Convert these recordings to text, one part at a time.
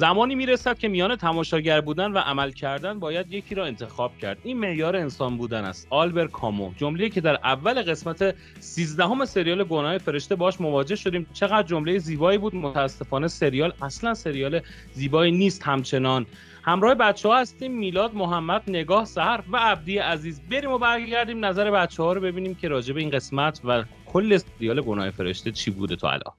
زمانی میرسد که میان تماشاگر بودن و عمل کردن باید یکی را انتخاب کرد این معیار انسان بودن است آلبر کامو جمله که در اول قسمت 13 سریال گناه فرشته باش مواجه شدیم چقدر جمله زیبایی بود متاسفانه سریال اصلا سریال زیبایی نیست همچنان همراه بچه ها هستیم میلاد محمد نگاه سهر و عبدی عزیز بریم و برگردیم نظر بچه ها رو ببینیم که راجع به این قسمت و کل سریال گناه فرشته چی بوده تا الان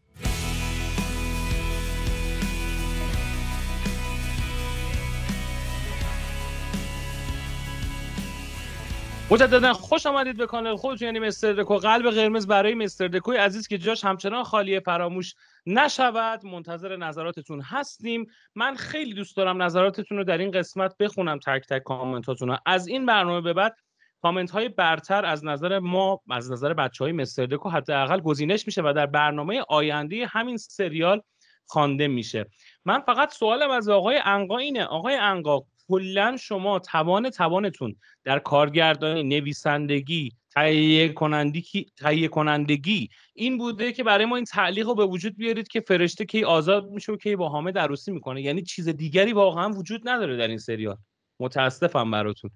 مجددا خوش آمدید به کانال خودتون یعنی مستر دکو قلب قرمز برای مستر دکوی عزیز که جاش همچنان خالی فراموش نشود منتظر نظراتتون هستیم من خیلی دوست دارم نظراتتون رو در این قسمت بخونم تک تک کامنتاتون رو از این برنامه به بعد کامنت های برتر از نظر ما از نظر بچه های مستر دکو حداقل گزینش میشه و در برنامه آینده همین سریال خوانده میشه من فقط سوالم از آقای انقا اینه آقای انقا کلا شما توان توانتون در کارگردانی نویسندگی تهیه کنندگی تهیه کنندگی این بوده که برای ما این تعلیق رو به وجود بیارید که فرشته کی آزاد میشه و کی با حامد عروسی میکنه یعنی چیز دیگری واقعا وجود نداره در این سریال متاسفم براتون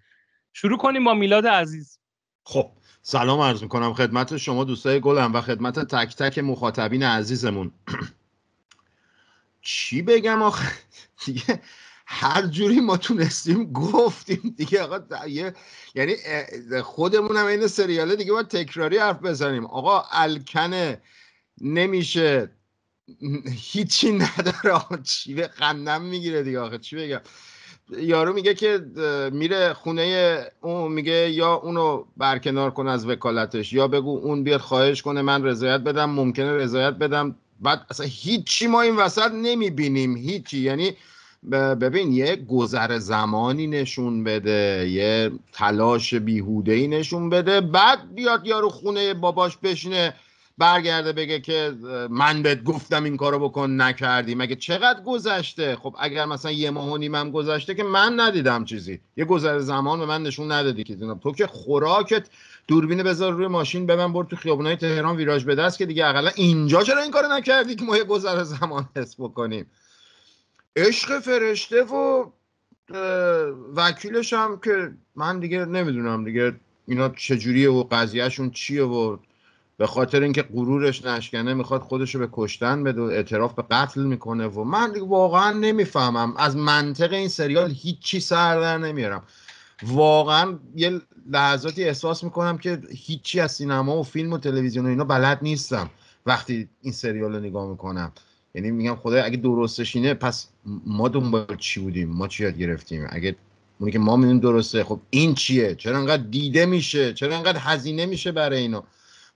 شروع کنیم با میلاد عزیز خب سلام عرض میکنم خدمت شما دوستای گلم و خدمت تک تک مخاطبین عزیزمون چی بگم آخه هر جوری ما تونستیم گفتیم دیگه آقا یعنی خودمون هم این سریاله دیگه باید تکراری حرف بزنیم آقا الکنه نمیشه هیچی نداره چی به قندم میگیره دیگه آخه چی بگم یارو میگه که میره خونه اون میگه یا اونو برکنار کن از وکالتش یا بگو اون بیاد خواهش کنه من رضایت بدم ممکنه رضایت بدم بعد اصلا هیچی ما این وسط نمیبینیم هیچی یعنی ببین یه گذر زمانی نشون بده یه تلاش بیهوده ای نشون بده بعد بیاد یارو خونه باباش بشینه برگرده بگه که من بهت گفتم این کارو بکن نکردی مگه چقدر گذشته خب اگر مثلا یه ماه و نیمم گذشته که من ندیدم چیزی یه گذر زمان به من نشون ندادی که تو که خوراکت دوربین بذار روی ماشین به من برد تو خیابونای تهران ویراج به دست که دیگه اقلا اینجا چرا این کارو نکردی که ما یه گذر زمان حس بکنیم عشق فرشته و وکیلش هم که من دیگه نمیدونم دیگه اینا چجوریه و قضیهشون چیه و به خاطر اینکه غرورش نشکنه میخواد خودش رو به کشتن بده و اعتراف به قتل میکنه و من دیگه واقعا نمیفهمم از منطق این سریال هیچی سر در نمیارم واقعا یه لحظاتی احساس میکنم که هیچی از سینما و فیلم و تلویزیون و اینا بلد نیستم وقتی این سریال رو نگاه میکنم یعنی میگم خدا اگه درستش اینه پس ما دنبال چی بودیم ما چی یاد گرفتیم اگه اونی که ما میدونیم درسته خب این چیه چرا انقدر دیده میشه چرا انقدر هزینه میشه برای اینو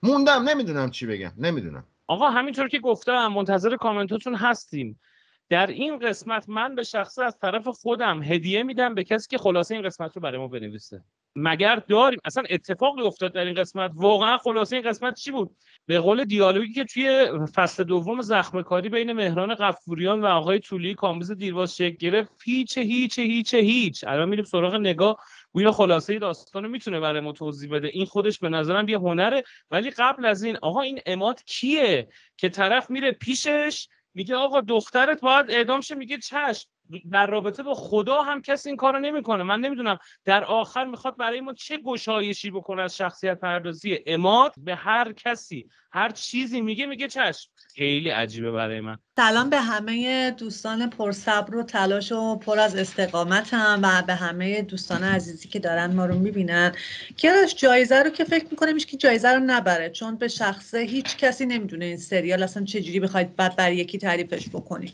موندم نمیدونم چی بگم نمیدونم آقا همینطور که گفتم منتظر کامنتاتون هستیم در این قسمت من به شخصه از طرف خودم هدیه میدم به کسی که خلاصه این قسمت رو برای ما بنویسه مگر داریم اصلا اتفاقی افتاد در این قسمت واقعا خلاصه این قسمت چی بود به قول دیالوگی که توی فصل دوم زخم کاری بین مهران قفوریان و آقای طولی کامبیز دیرواز شکل گرفت هیچ هیچ هیچ هیچ الان میریم سراغ نگاه گویا خلاصه داستان میتونه برای ما توضیح بده این خودش به نظرم یه هنره ولی قبل از این آقا این اماد کیه که طرف میره پیشش میگه آقا دخترت باید اعدام شه میگه چشم در رابطه با خدا هم کسی این کارو نمیکنه من نمیدونم در آخر میخواد برای ما چه گشایشی بکنه از شخصیت پردازی اماد به هر کسی هر چیزی میگه میگه چشم خیلی عجیبه برای من سلام به همه دوستان پرصبر و تلاش و پر از استقامت هم و به همه دوستان عزیزی که دارن ما رو میبینن کیارش جایزه رو که فکر میشه که جایزه رو نبره چون به شخصه هیچ کسی نمیدونه این سریال اصلا چجوری بخواید بعد بر یکی تعریفش بکنید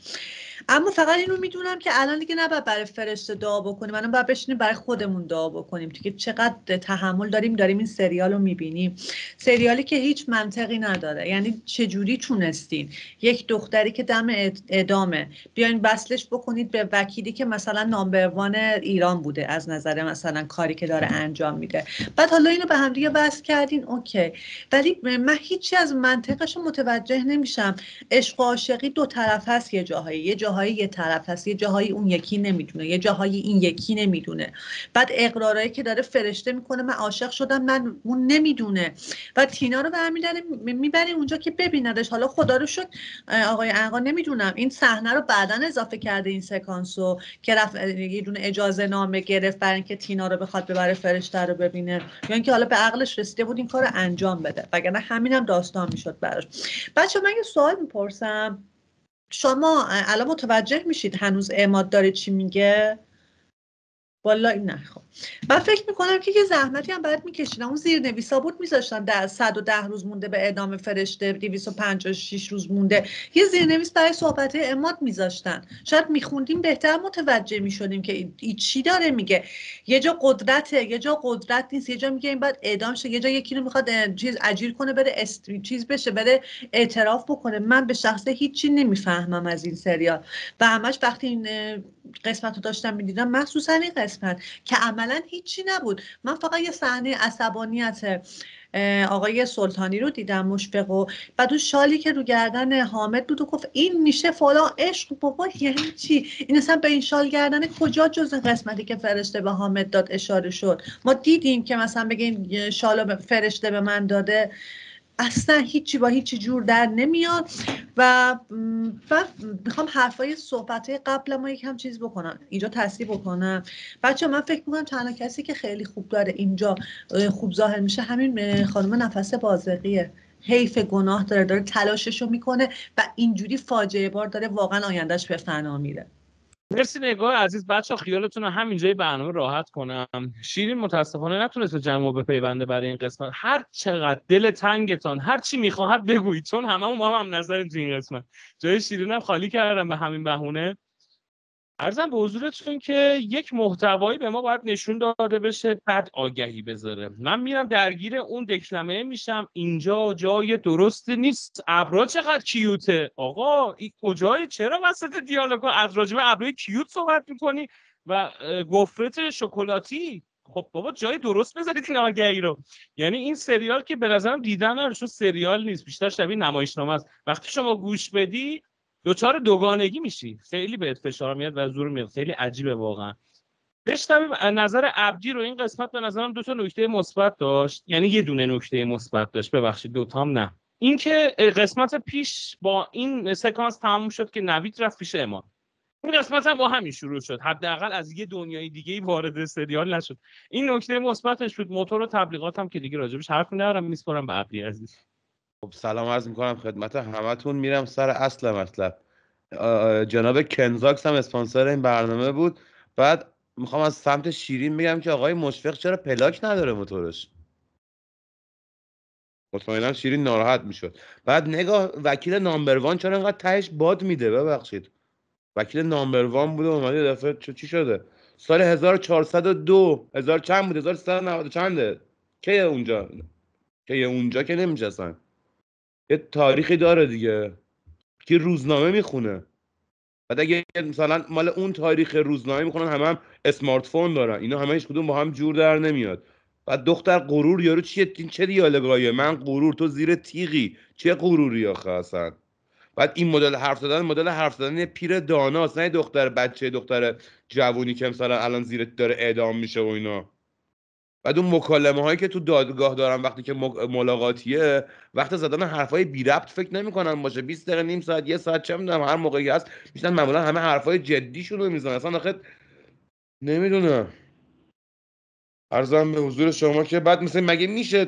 اما فقط اینو میدونم که الان دیگه نباید برای فرشته دعا بکنیم الان باید بشینیم برای خودمون دعا بکنیم که چقدر تحمل داریم داریم این سریال رو میبینیم سریالی که هیچ منطقی نداره یعنی چجوری تونستین یک دختری که دم ادامه بیاین بسلش بکنید به وکیلی که مثلا نامبروان ایران بوده از نظر مثلا کاری که داره انجام میده بعد حالا اینو به همدیگه بس کردین اوکی ولی من هیچی از منطقش رو متوجه نمیشم عشق و عاشقی دو طرف هست یه جاهایی یه جاهایی یه طرف هست یه جاهایی اون یکی نمیدونه یه جاهایی این یکی نمیدونه بعد اقرارایی که داره فرشته میکنه من عاشق شدم من اون نمیدونه و تینا رو برمیداره میبره اونجا که ببیندش حالا خدا رو شد آقای انقا نمیدونم این صحنه رو بعدا اضافه کرده این سکانسو که رفت یه دونه اجازه نامه گرفت برای اینکه تینا رو بخواد ببره فرشته رو ببینه یا یعنی اینکه حالا به عقلش رسیده بود این کار انجام بده وگرنه همینم داستان میشد براش بچه من یه سوال میپرسم شما الان متوجه میشید هنوز اعماد داره چی میگه والا این خب من فکر میکنم که یه زحمتی هم باید میکشیدم اون زیر نویسا بود میذاشتن در 110 روز مونده به اعدام فرشته 256 روز مونده یه زیرنویس برای صحبت اماد میذاشتن شاید میخوندیم بهتر متوجه میشدیم که این چی داره میگه یه جا قدرته یه جا قدرت نیست یه جا میگه این باید اعدام شه یه جا یکی رو میخواد چیز اجیر کنه بره است... چیز بشه بره اعتراف بکنه من به شخصه هیچی نمیفهمم از این سریال و همش وقتی این قسمت رو داشتم میدیدم مخصوصا این قسمت که عملا هیچی نبود من فقط یه صحنه عصبانیت آقای سلطانی رو دیدم مشفق و بعد اون شالی که رو گردن حامد بود و گفت این میشه فلان عشق بابا یعنی چی این اصلا به این شال گردن کجا جز قسمتی که فرشته به حامد داد اشاره شد ما دیدیم که مثلا بگیم شال فرشته به من داده اصلا هیچی با هیچی جور در نمیاد و میخوام حرفای صحبت های قبل ما یکم چیز بکنم اینجا تصریح بکنم بچه من فکر میکنم تنها کسی که خیلی خوب داره اینجا خوب ظاهر میشه همین خانم نفس بازقیه حیف گناه داره داره تلاشش رو میکنه و اینجوری فاجعه بار داره واقعا آیندهش به فنا میره مرسی نگاه عزیز بچه خیالتون رو همینجای برنامه راحت کنم شیرین متاسفانه نتونست به جمع بپیونده برای این قسمت هر چقدر دل تنگتان هر چی میخواهد بگویید چون همه ما هم, هم نظریم تو این قسمت جای شیرینم خالی کردم به همین بهونه ارزم به حضورتون که یک محتوایی به ما باید نشون داده بشه بعد آگهی بذاره من میرم درگیر اون دکلمه میشم اینجا جای درست نیست ابرا چقدر کیوته آقا این کجای چرا وسط دیالوگ از راجب ابروی کیوت صحبت میکنی و گفرت شکلاتی خب بابا جای درست بذارید این آگهی رو یعنی این سریال که به نظرم دیدن رو سریال نیست بیشتر شبیه نمایشنامه است وقتی شما گوش بدی دوچار دوگانگی میشی خیلی بهت فشار میاد و زور میاد خیلی عجیبه واقعا بشنویم نظر عبدی رو این قسمت به نظرم دو تا نکته مثبت داشت یعنی یه دونه نکته مثبت داشت ببخشید دو تام نه اینکه قسمت پیش با این سکانس تموم شد که نوید رفت پیش امان این قسمت هم با همین شروع شد حداقل از یه دنیای دیگه ای وارد سریال نشد این نکته مثبتش بود موتور و تبلیغات هم که دیگه راجبش حرف ندارم میسپرم به عبدی عزیز خب سلام عرض میکنم خدمت همتون میرم سر اصل مطلب جناب کنزاکس هم اسپانسر این برنامه بود بعد میخوام از سمت شیرین بگم که آقای مشفق چرا پلاک نداره موتورش مطمئنا شیرین ناراحت میشد بعد نگاه وکیل نامبروان چرا انقدر تهش باد میده ببخشید وکیل نامبروان بوده اومده دفعه چی شده سال 1402 هزار چند بود 1390 چنده کی اونجا کی اونجا که نمیجسن یه تاریخی داره دیگه که روزنامه میخونه بعد اگه مثلا مال اون تاریخ روزنامه میخونن همه هم اسمارت فون دارن اینا همه هیچ کدوم با هم جور در نمیاد بعد دختر غرور یارو چیه این چه دیالوگاییه من غرور تو زیر تیغی چه غروری آخه اصلا بعد این مدل حرف زدن مدل حرف زدن پیر داناست نه دختر بچه دختر جوونی که مثلا الان زیر داره اعدام میشه و اینا بعد اون مکالمه هایی که تو دادگاه دارن وقتی که ملاقاتیه وقت زدن حرفای بی ربط فکر نمیکنن باشه 20 دقیقه نیم ساعت یه ساعت چه میدونم هر موقعی هست میشن معمولا همه حرفای جدیشون رو میزنن اصلا آخه نمیدونم ارزم به حضور شما که بعد مثلا مگه میشه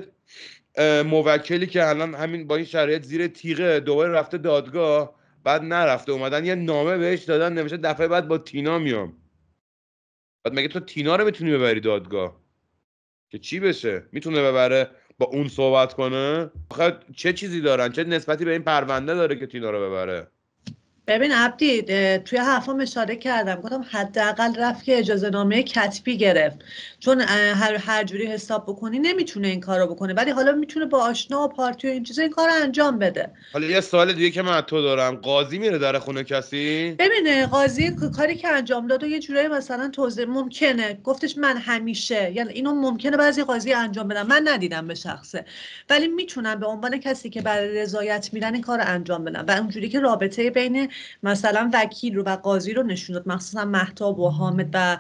موکلی که الان همین با این شرایط زیر تیغه دوباره رفته دادگاه بعد نرفته اومدن یه نامه بهش دادن نوشته دفعه بعد با تینا میام بعد مگه تو تینا رو بتونی ببری دادگاه که چی بشه میتونه ببره با اون صحبت کنه آخه چه چیزی دارن چه نسبتی به این پرونده داره که تینا رو ببره ببین عبدی توی حرفام اشاره کردم گفتم حداقل رفت که اجازه نامه کتبی گرفت چون هر جوری حساب بکنی نمیتونه این کارو بکنه ولی حالا میتونه با آشنا و پارتی و این چیزا این کارو انجام بده حالا یه سوال دیگه که من از تو دارم قاضی میره در خونه کسی ببینه قاضی کاری که انجام داد و یه جوری مثلا توضیح ممکنه گفتش من همیشه یعنی اینو ممکنه بعضی قاضی انجام بدم من ندیدم به شخصه ولی میتونم به عنوان کسی که برای رضایت میرن این کارو انجام بدم و اونجوری که رابطه بین مثلا وکیل رو و قاضی رو نشون داد مخصوصا محتاب و حامد و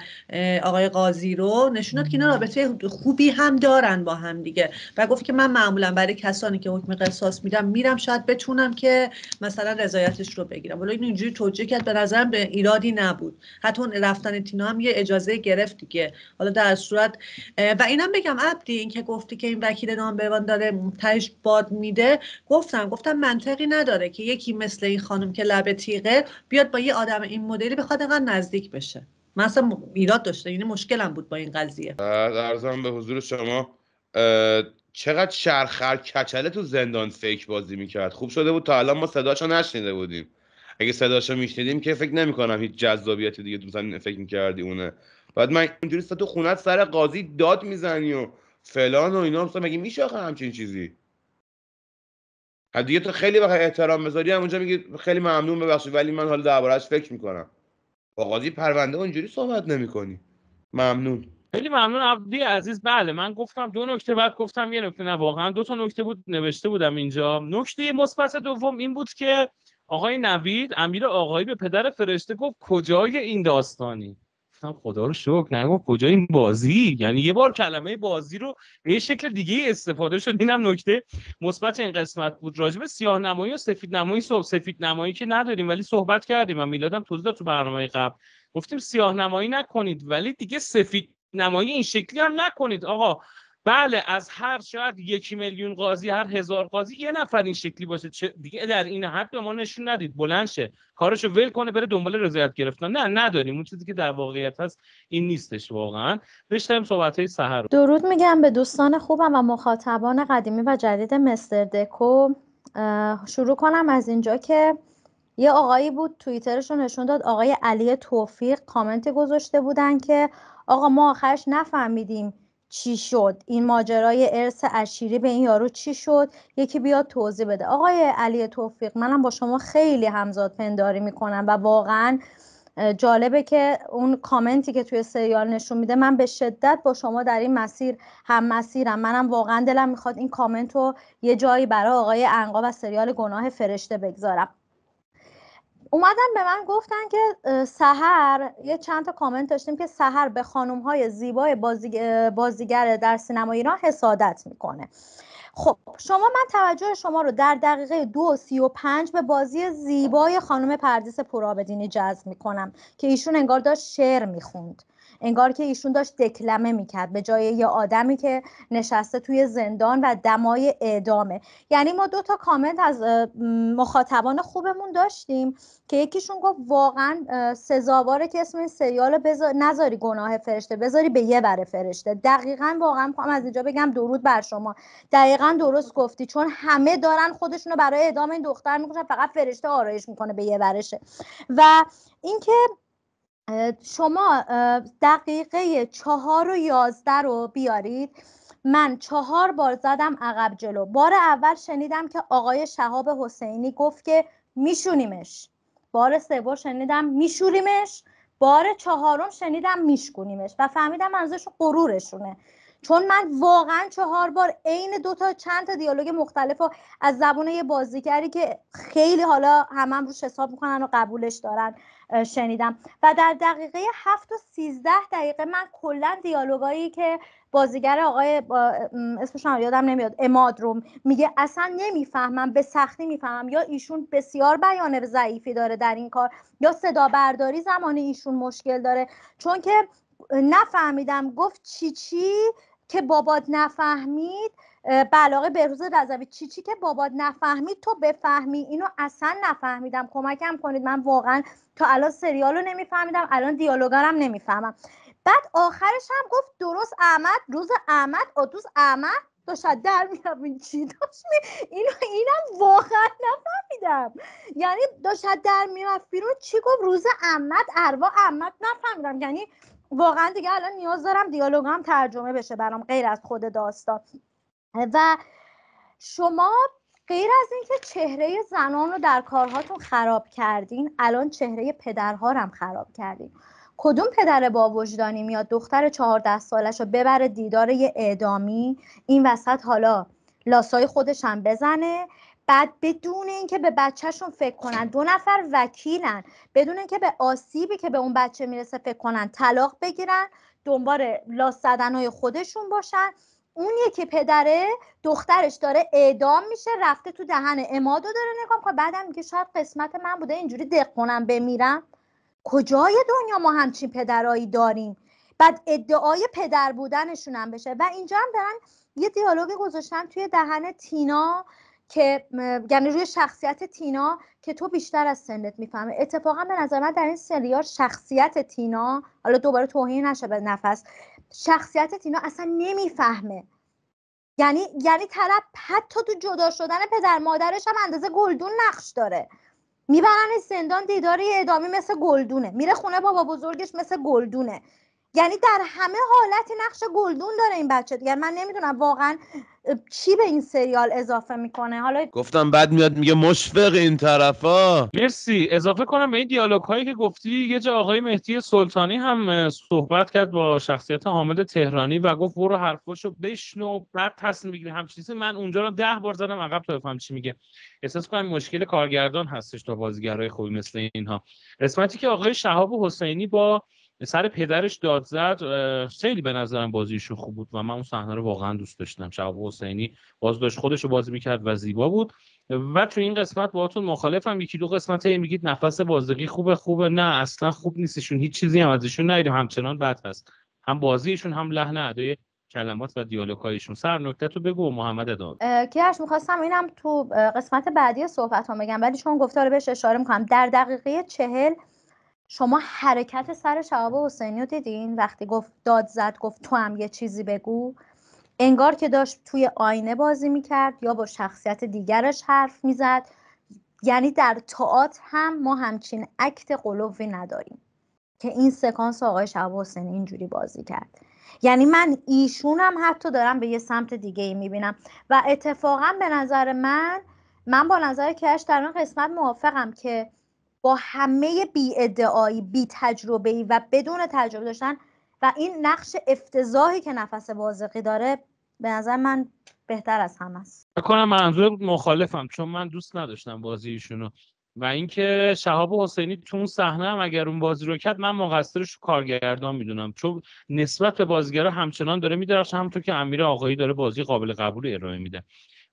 آقای قاضی رو نشون داد که اینا رابطه خوبی هم دارن با هم دیگه و گفت که من معمولا برای کسانی که حکم قصاص میدم میرم شاید بتونم که مثلا رضایتش رو بگیرم ولی اینجوری توجه کرد به نظرم به ایرادی نبود حتی رفتن تینا هم یه اجازه گرفت دیگه حالا در صورت و اینم بگم عبدی این که گفتی که این وکیل بهوان داره تهش باد میده گفتم گفتم منطقی نداره که یکی مثل این خانم که لب تیغه بیاد با یه آدم این مدلی بخواد انقدر نزدیک بشه من اصلا ایراد داشته یعنی مشکلم بود با این قضیه ارزم به حضور شما چقدر شرخر کچله تو زندان فیک بازی میکرد خوب شده بود تا الان ما صداشو نشنیده بودیم اگه صداشو میشنیدیم که فکر نمیکنم هیچ جذابیت دیگه مثلا فکر میکردی اونه بعد من اینجوری تو خونت سر قاضی داد میزنی و فلان و اینا مثلا مگه میشه همچین چیزی دیگه تو خیلی وقت احترام بذاری هم اونجا میگی خیلی ممنون ببخشید ولی من حالا دربارهش فکر میکنم با قاضی پرونده اونجوری صحبت نمیکنی ممنون خیلی ممنون عبدی عزیز بله من گفتم دو نکته بعد گفتم یه نکته نه واقعا دو تا نکته بود نوشته بودم اینجا نکته مثبت دوم این بود که آقای نوید امیر آقایی به پدر فرشته گفت کجای این داستانی گفتم خدا رو شکر نگو کجا این بازی یعنی یه بار کلمه بازی رو به یه شکل دیگه استفاده شد اینم نکته مثبت این قسمت بود راجب سیاه نمایی و سفید نمایی صبح سفید نمایی که نداریم ولی صحبت کردیم من میلادم توضیح تو برنامه قبل گفتیم سیاه نمایی نکنید ولی دیگه سفید نمایی این شکلی هم نکنید آقا بله از هر شاید یکی میلیون قاضی هر هزار قاضی یه نفر این شکلی باشه چه دیگه در این حد به ما نشون ندید بلند شه کارشو ول کنه بره دنبال رضایت گرفتن نه نداریم اون چیزی که در واقعیت هست این نیستش واقعا بشتم صحبت های رو درود میگم به دوستان خوبم و مخاطبان قدیمی و جدید مستر دکو شروع کنم از اینجا که یه آقایی بود توییترش رو نشون داد آقای علی توفیق کامنت گذاشته بودن که آقا ما آخرش نفهمیدیم چی شد این ماجرای ارث اشیری به این یارو چی شد یکی بیاد توضیح بده آقای علی توفیق منم با شما خیلی همزاد پنداری میکنم و واقعا جالبه که اون کامنتی که توی سریال نشون میده من به شدت با شما در این مسیر هم مسیرم منم واقعا دلم میخواد این کامنت رو یه جایی برای آقای انقا و سریال گناه فرشته بگذارم اومدن به من گفتن که سهر یه چند تا کامنت داشتیم که سهر به خانم های زیبای بازیگر, در سینما ایران حسادت میکنه خب شما من توجه شما رو در دقیقه دو سی و پنج به بازی زیبای خانم پردیس پرابدینی جذب میکنم که ایشون انگار داشت شعر میخوند انگار که ایشون داشت دکلمه میکرد به جای یه آدمی که نشسته توی زندان و دمای اعدامه یعنی ما دو تا کامنت از مخاطبان خوبمون داشتیم که یکیشون گفت واقعا سزاواره که اسم این سریال بزار... نذاری گناه فرشته بذاری به یه بره فرشته دقیقا واقعا میخوام از اینجا بگم درود بر شما دقیقا درست گفتی چون همه دارن خودشونو برای اعدام این دختر میکشن فقط فرشته آرایش میکنه به یه برشه و اینکه شما دقیقه چهار و یازده رو بیارید من چهار بار زدم عقب جلو بار اول شنیدم که آقای شهاب حسینی گفت که میشونیمش بار سوم شنیدم میشوریمش بار چهارم شنیدم میشکونیمش و فهمیدم منظورش غرورشونه چون من واقعا چهار بار عین دو تا چند تا دیالوگ مختلف رو از زبونه یه بازیگری که خیلی حالا همم روش حساب میکنن و قبولش دارن شنیدم و در دقیقه هفت و سیزده دقیقه من کلا دیالوگایی که بازیگر آقای با اسمش یادم نمیاد اماد رو میگه اصلا نمیفهمم به سختی میفهمم یا ایشون بسیار بیان ضعیفی داره در این کار یا صدا برداری زمان ایشون مشکل داره چون که نفهمیدم گفت چی چی که بابات نفهمید به علاقه بله، بهروز رضوی چی چی که بابات نفهمید تو بفهمی اینو اصلا نفهمیدم کمکم کنید من واقعا تا الان سریال رو نمیفهمیدم الان دیالوگارم نمیفهمم بعد آخرش هم گفت درست احمد روز احمد آدوز احمد داشت در میرم این چی داشت می... اینو اینم واقعا نفهمیدم یعنی داشت در میرفت بیرون چی گفت روز احمد اروا احمد نفهمیدم یعنی واقعا دیگه الان نیاز دارم دیالوگام ترجمه بشه برام غیر از خود داستان و شما غیر از اینکه چهره زنان رو در کارهاتون خراب کردین الان چهره پدرها رو هم خراب کردین کدوم پدر با وجدانی میاد دختر چهارده سالش رو ببره دیدار یه اعدامی این وسط حالا لاسای خودش هم بزنه بعد بدون اینکه به بچهشون فکر کنن دو نفر وکیلن بدون اینکه به آسیبی که به اون بچه میرسه فکر کنن طلاق بگیرن دنبال لاس زدنهای خودشون باشن اونیه که پدره دخترش داره اعدام میشه رفته تو دهن امادو داره نگاه میکنه بعدم میگه شاید قسمت من بوده اینجوری دق کنم بمیرم کجای دنیا ما همچین پدرایی داریم بعد ادعای پدر بودنشون هم بشه و اینجا هم دارن یه دیالوگی گذاشتن توی دهن تینا که یعنی روی شخصیت تینا که تو بیشتر از سنت میفهمه اتفاقا به نظر من در این سریال شخصیت تینا حالا دوباره توهین نشه به نفس شخصیت اینا اصلا نمیفهمه یعنی یعنی طرف حتی تو جدا شدن پدر مادرش هم اندازه گلدون نقش داره میبرن زندان دیداری ادامی مثل گلدونه میره خونه بابا بزرگش مثل گلدونه یعنی در همه حالتی نقش گلدون داره این بچه دیگر من نمیدونم واقعا چی به این سریال اضافه میکنه حالا گفتم بعد میاد میگه مشفق این طرفا مرسی اضافه کنم به این دیالوگ هایی که گفتی یه جا آقای مهدی سلطانی هم صحبت کرد با شخصیت حامد تهرانی و گفت برو حرفاشو بشنو بعد تصمیم بگیری هم چیزی من اونجا رو ده بار زدم عقب تا بفهم چی میگه احساس کنم مشکل کارگردان هستش تا بازیگرای خوبی مثل اینها قسمتی که آقای شهاب حسینی با سر پدرش داد زد خیلی به نظرم بازیشون خوب بود و من اون صحنه رو واقعا دوست داشتم شعب حسینی باز داشت خودش رو بازی میکرد و زیبا بود و تو این قسمت باهاتون مخالفم یکی دو قسمت هی میگید نفس بازدگی خوبه خوبه نه اصلا خوب نیستشون هیچ چیزی هم ازشون ندیدم همچنان بد هست هم بازیشون هم لحن ادای کلمات و دیالوگایشون سر نکته تو بگو محمد ادام میخواستم اینم تو قسمت بعدی صحبت بگم ولی چون گفتار بهش اشاره میکنم در دقیقه چهل شما حرکت سر شهاب حسینی رو دیدین وقتی گفت داد زد گفت تو هم یه چیزی بگو انگار که داشت توی آینه بازی میکرد یا با شخصیت دیگرش حرف میزد یعنی در تاعت هم ما همچین عکت قلوی نداریم که این سکانس آقای شهاب حسینی اینجوری بازی کرد یعنی من ایشونم حتی دارم به یه سمت دیگه ای میبینم و اتفاقا به نظر من من با نظر کش در این قسمت موافقم که با همه بی ادعایی بی تجربه و بدون تجربه داشتن و این نقش افتضاحی که نفس بازقی داره به نظر من بهتر از همه است کنم منظور مخالفم چون من دوست نداشتم بازی ایشونو و اینکه شهاب حسینی تو اون صحنه هم اگر اون بازی رو کرد من مقصرش رو کارگردان میدونم چون نسبت به بازیگرا همچنان داره میدرخشه همونطور که امیر آقایی داره بازی قابل قبول ارائه میده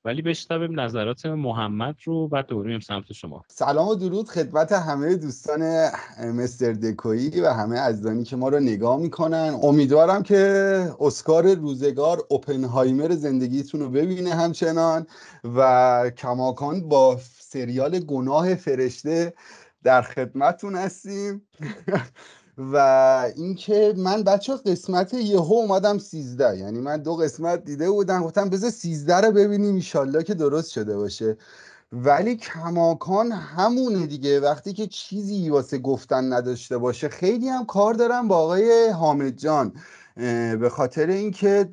ولی بشنویم نظرات محمد رو و دوریم سمت شما سلام و درود خدمت همه دوستان مستر دکویی و همه عزیزانی که ما رو نگاه میکنن امیدوارم که اسکار روزگار اوپنهایمر زندگیتون رو ببینه همچنان و کماکان با سریال گناه فرشته در خدمتون هستیم و اینکه من بچه ها قسمت یهو اومدم سیزده یعنی من دو قسمت دیده بودم گفتم بذار سیزده رو ببینیم ایشالله که درست شده باشه ولی کماکان همونه دیگه وقتی که چیزی واسه گفتن نداشته باشه خیلی هم کار دارم با آقای حامد جان به خاطر اینکه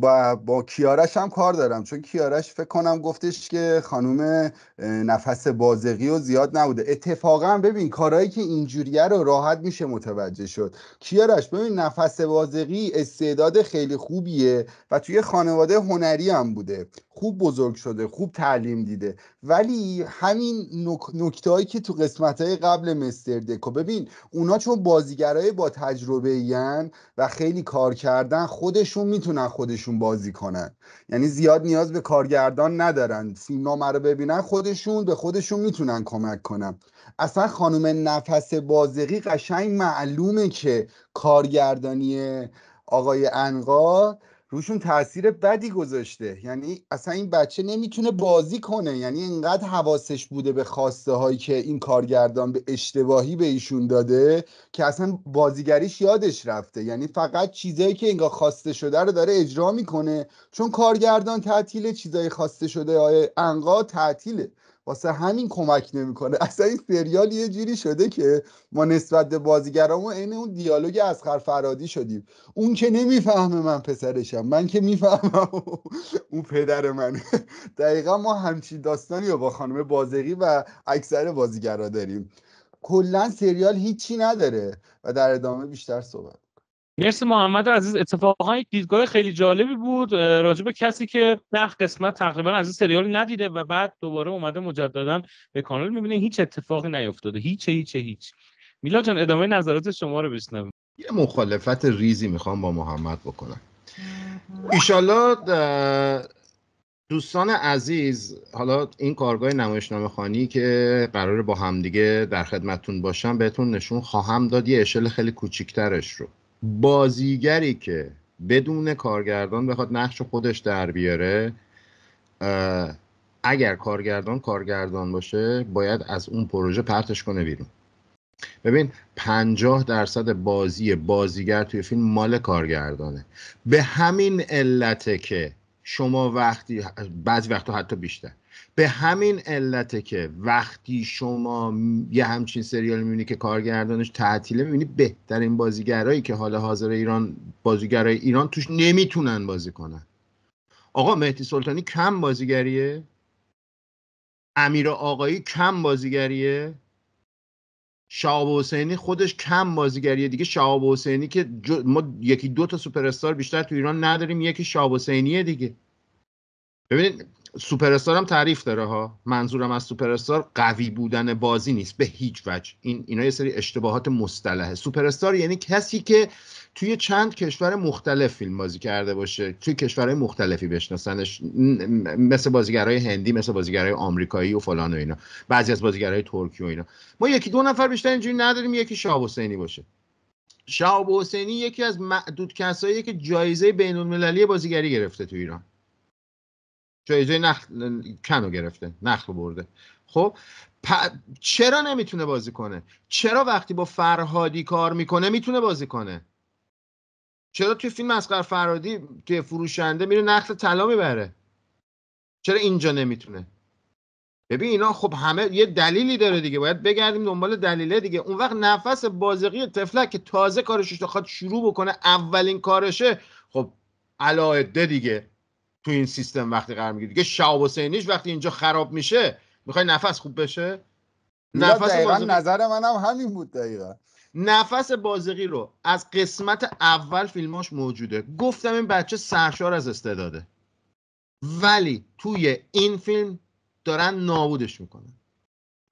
با با کیارش هم کار دارم چون کیارش فکر کنم گفتش که خانم نفس بازقی و زیاد نبوده اتفاقا ببین کارهایی که اینجوریه رو راحت میشه متوجه شد کیارش ببین نفس بازقی استعداد خیلی خوبیه و توی خانواده هنری هم بوده خوب بزرگ شده خوب تعلیم دیده ولی همین نکته هایی که تو قسمت های قبل مستر دکو ببین اونا چون بازیگرای با تجربه و خیلی کار کردن خودشون میتونن خودشون بازی کنن یعنی زیاد نیاز به کارگردان ندارن فیلمنامه رو ببینن خودشون به خودشون میتونن کمک کنن اصلا خانم نفس بازقی قشنگ معلومه که کارگردانی آقای انقا روشون تاثیر بدی گذاشته یعنی اصلا این بچه نمیتونه بازی کنه یعنی انقدر حواسش بوده به خواسته هایی که این کارگردان به اشتباهی به ایشون داده که اصلا بازیگریش یادش رفته یعنی فقط چیزایی که انگار خواسته شده رو داره اجرا میکنه چون کارگردان تعطیله چیزای خواسته شده های انقا تعطیله واسه همین کمک نمیکنه اصلا این سریال یه جوری شده که ما نسبت به بازیگرامون عین اون دیالوگ از فرادی شدیم اون که نمیفهمه من پسرشم من که میفهمم اون پدر منه دقیقا ما همچین داستانی رو با خانم بازقی و اکثر بازیگرا داریم کلا سریال هیچی نداره و در ادامه بیشتر صحبت مرسی محمد عزیز اتفاقا یک دیدگاه خیلی جالبی بود راجع به کسی که ده قسمت تقریبا از این سریال ندیده و بعد دوباره اومده مجددا به کانال میبینه هیچ اتفاقی نیفتاده هیچ هیچ هیچ میلا جان ادامه نظرات شما رو بشنویم یه مخالفت ریزی میخوام با محمد بکنم ایشالا دوستان عزیز حالا این کارگاه نمایشنامه خانی که قرار با همدیگه در خدمتتون باشم بهتون نشون خواهم داد یه اشل خیلی کوچیکترش رو بازیگری که بدون کارگردان بخواد نقش خودش در بیاره اگر کارگردان کارگردان باشه باید از اون پروژه پرتش کنه بیرون ببین پنجاه درصد بازی بازیگر توی فیلم مال کارگردانه به همین علته که شما وقتی بعضی وقتا حتی بیشتر به همین علته که وقتی شما یه همچین سریال میبینی که کارگردانش تعطیله میبینی بهترین بازیگرایی که حال حاضر ایران بازیگرای ایران توش نمیتونن بازی کنن آقا مهدی سلطانی کم بازیگریه امیر آقایی کم بازیگریه شعب حسینی خودش کم بازیگریه دیگه شعب حسینی که ما یکی دو تا سوپر بیشتر تو ایران نداریم یکی شعب حسینیه دیگه ببینید سوپر هم تعریف داره ها منظورم از سوپر قوی بودن بازی نیست به هیچ وجه این اینا یه سری اشتباهات مصطلحه سوپر یعنی کسی که توی چند کشور مختلف فیلم بازی کرده باشه توی کشورهای مختلفی بشناسنش مثل بازیگرای هندی مثل بازیگرای آمریکایی و فلان و اینا بعضی از بازیگرای ترکی و اینا ما یکی دو نفر بیشتر اینجوری نداریم یکی شاه حسینی باشه شهاب حسینی یکی از معدود کساییه که جایزه بین بازیگری گرفته تو ایران جایزه نخل کنو گرفته نخل برده خب چرا نمیتونه بازی کنه چرا وقتی با فرهادی کار میکنه میتونه بازی کنه چرا توی فیلم اسقر فرهادی توی فروشنده میره نخل طلا میبره چرا اینجا نمیتونه ببین اینا خب همه یه دلیلی داره دیگه باید بگردیم دنبال دلیله دیگه اون وقت نفس بازقی تفلک که تازه کارش رو خواهد شروع بکنه اولین کارشه خب علاعده دیگه تو این سیستم وقتی قرار میگیری دیگه شعب حسینیش وقتی اینجا خراب میشه میخوای نفس خوب بشه نفس بازقی... نظر منم هم همین بود دقیقا نفس بازقی رو از قسمت اول فیلماش موجوده گفتم این بچه سرشار از استعداده ولی توی این فیلم دارن نابودش میکنن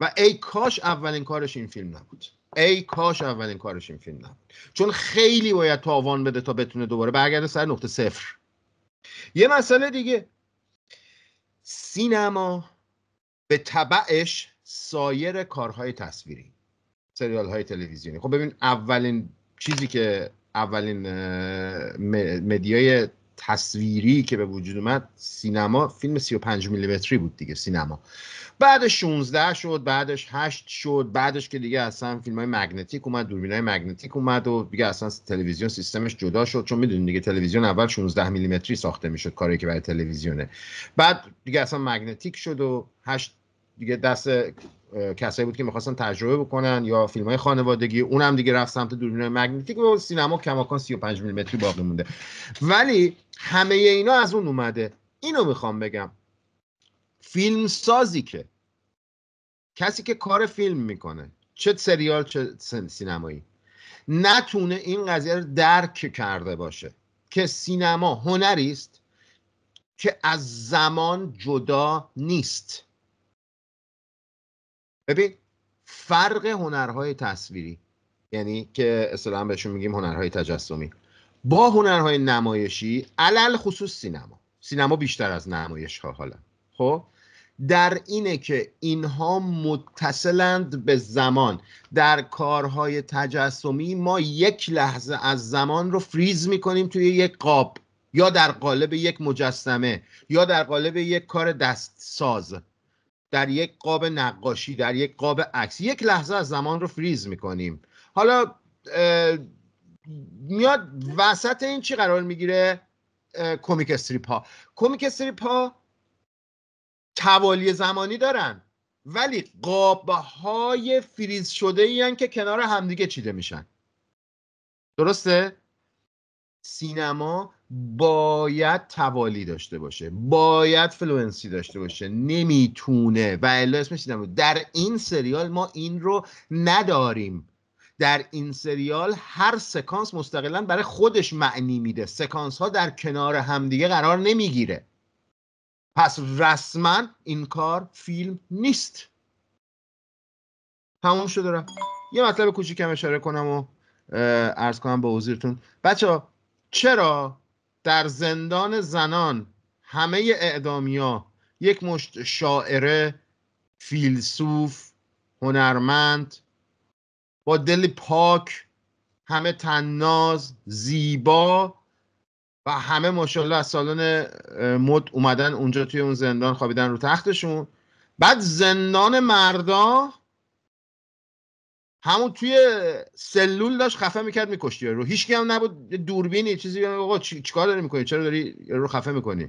و ای کاش اولین کارش این فیلم نبود ای کاش اولین کارش این فیلم نبود چون خیلی باید تاوان بده تا بتونه دوباره برگرده سر نقطه صفر یه مسئله دیگه سینما به طبعش سایر کارهای تصویری سریال های تلویزیونی خب ببین اولین چیزی که اولین مدیای تصویری که به وجود اومد سینما فیلم 35 میلیمتری بود دیگه سینما بعدش 16 شد بعدش 8 شد بعدش که دیگه اصلا فیلم های مگنتیک اومد دوربین های مگنتیک اومد و دیگه اصلا تلویزیون سیستمش جدا شد چون میدونید دیگه تلویزیون اول 16 میلیمتری ساخته میشد کاری که برای تلویزیونه بعد دیگه اصلا مگنتیک شد و 8 دیگه دست کسایی بود که میخواستن تجربه بکنن یا فیلم های خانوادگی اونم دیگه رفت سمت دوربین مگنتیک و سینما کماکان 35 میلیمتری باقی مونده ولی همه اینا از اون اومده اینو میخوام بگم فیلم سازی که کسی که کار فیلم میکنه چه سریال چه سینمایی نتونه این قضیه رو درک کرده باشه که سینما هنری است که از زمان جدا نیست ببین فرق هنرهای تصویری یعنی که اصطلاحا بهشون میگیم هنرهای تجسمی با هنرهای نمایشی علل خصوص سینما سینما بیشتر از نمایش ها حالا خب در اینه که اینها متصلند به زمان در کارهای تجسمی ما یک لحظه از زمان رو فریز میکنیم توی یک قاب یا در قالب یک مجسمه یا در قالب یک کار دستساز در یک قاب نقاشی در یک قاب عکس یک لحظه از زمان رو فریز میکنیم حالا میاد وسط این چی قرار میگیره کمیک استریپ ها کمیک استریپ ها توالی زمانی دارن ولی قاب های فریز شده که کنار همدیگه چیده میشن درسته؟ سینما باید توالی داشته باشه باید فلوئنسی داشته باشه نمیتونه و الا اسمش در این سریال ما این رو نداریم در این سریال هر سکانس مستقلا برای خودش معنی میده سکانس ها در کنار همدیگه قرار نمیگیره پس رسما این کار فیلم نیست تمام شده رفت یه مطلب کوچیکم اشاره کنم و ارز کنم به حضورتون بچه ها چرا در زندان زنان همه اعدامیا یک مشت شاعره فیلسوف هنرمند با دل پاک همه تناز زیبا و همه ماشاءالله از سالن مد اومدن اونجا توی اون زندان خوابیدن رو تختشون بعد زندان مردان همون توی سلول داشت خفه میکرد میکشتی رو هیچ هم نبود دوربینی چیزی آقا چیکار داری میکنی چرا داری رو خفه میکنی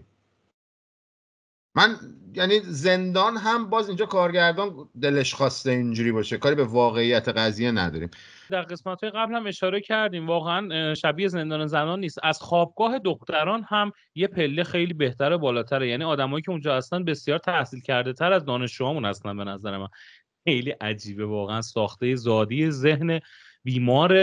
من یعنی زندان هم باز اینجا کارگردان دلش خواسته اینجوری باشه کاری به واقعیت قضیه نداریم در قسمت قبل هم اشاره کردیم واقعا شبیه زندان زنان نیست از خوابگاه دختران هم یه پله خیلی بهتر و بالاتره یعنی آدمایی که اونجا هستن بسیار تحصیل کرده تر از دانشجوهامون هستن به نظر من خیلی عجیبه واقعا ساخته زادی ذهن بیمار